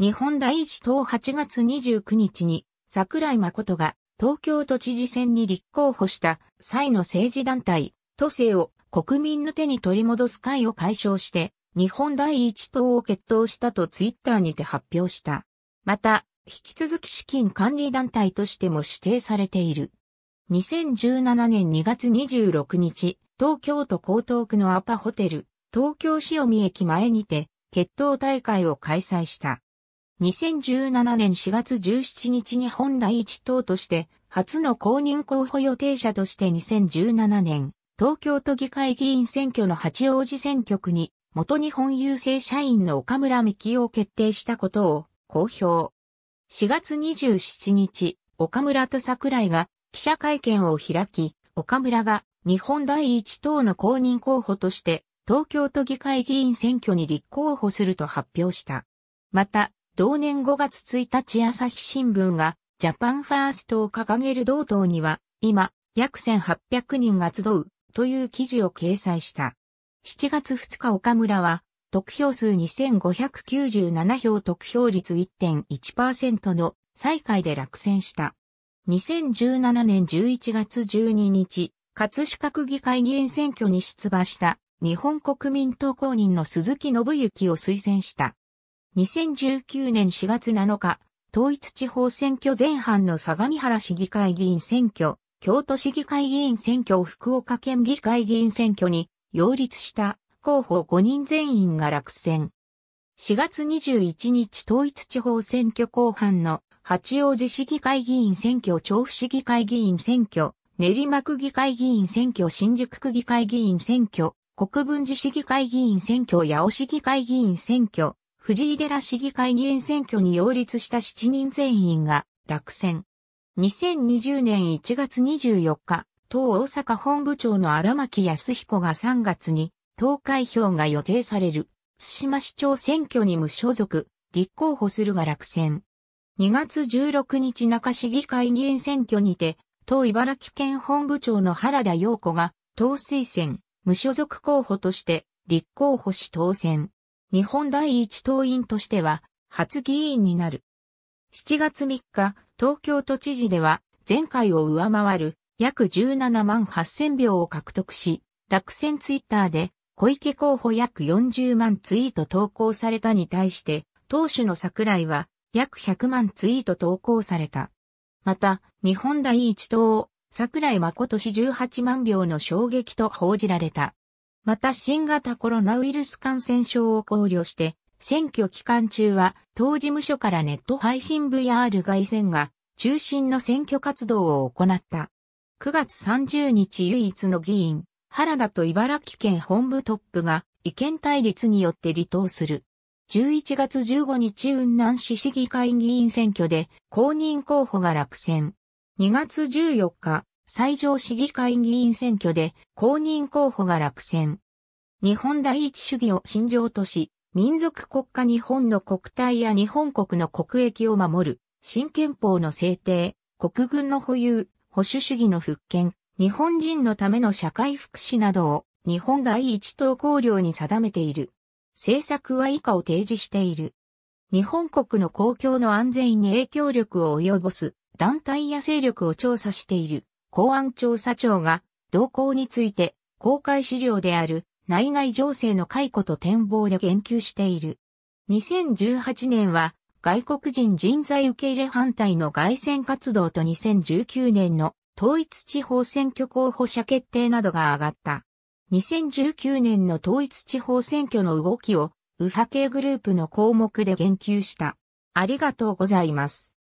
日本第一党8月29日に桜井誠が東京都知事選に立候補した際の政治団体、都政を国民の手に取り戻す会を解消して、日本第一党を決闘したとツイッターにて発表した。また、引き続き資金管理団体としても指定されている。2017年2月26日、東京都江東区のアパホテル、東京塩見駅前にて、決闘大会を開催した。2017年4月17日に本第一党として初の公認候補予定者として2017年東京都議会議員選挙の八王子選挙区に元日本郵政社員の岡村美希を決定したことを公表。4月27日、岡村と桜井が記者会見を開き、岡村が日本第一党の公認候補として東京都議会議員選挙に立候補すると発表した。また、同年5月1日朝日新聞がジャパンファーストを掲げる同等には今約1800人が集うという記事を掲載した。7月2日岡村は得票数2597票得票率1.1%の最下位で落選した。2017年11月12日、葛飾区議会議員選挙に出馬した日本国民党公認の鈴木信之を推薦した。2019年4月7日、統一地方選挙前半の相模原市議会議員選挙、京都市議会議員選挙を福岡県議会議員選挙に擁立した候補5人全員が落選。4月21日統一地方選挙後半の八王子市議会議員選挙、調布市議会議員選挙、練馬区議会議員選挙、新宿区議会議員選挙、国分寺市議会議員選挙、八尾市議会議員選挙、藤井寺市議会議員選挙に擁立した7人全員が落選。2020年1月24日、党大阪本部長の荒牧康彦が3月に投開票が予定される津島市長選挙に無所属、立候補するが落選。2月16日中市議会議員選挙にて、党茨城県本部長の原田陽子が、党推薦、無所属候補として、立候補し当選。日本第一党員としては、初議員になる。7月3日、東京都知事では、前回を上回る約17万8000票を獲得し、落選ツイッターで小池候補約40万ツイート投稿されたに対して、当主の桜井は約100万ツイート投稿された。また、日本第一党、桜井誠氏18万票の衝撃と報じられた。また新型コロナウイルス感染症を考慮して、選挙期間中は当事務所からネット配信 VR 外線が中心の選挙活動を行った。9月30日唯一の議員、原田と茨城県本部トップが意見対立によって離党する。11月15日雲南市市議会議員選挙で公認候補が落選。2月14日、西条市議会議員選挙で公認候補が落選。日本第一主義を信条とし、民族国家日本の国体や日本国の国益を守る、新憲法の制定、国軍の保有、保守主義の復権、日本人のための社会福祉などを日本第一党稿料に定めている。政策は以下を提示している。日本国の公共の安全に影響力を及ぼす団体や勢力を調査している。公安調査庁が、動向について、公開資料である内外情勢の解雇と展望で言及している。2018年は、外国人人材受け入れ反対の外戦活動と2019年の統一地方選挙候補者決定などが上がった。2019年の統一地方選挙の動きを右派系グループの項目で言及した。ありがとうございます。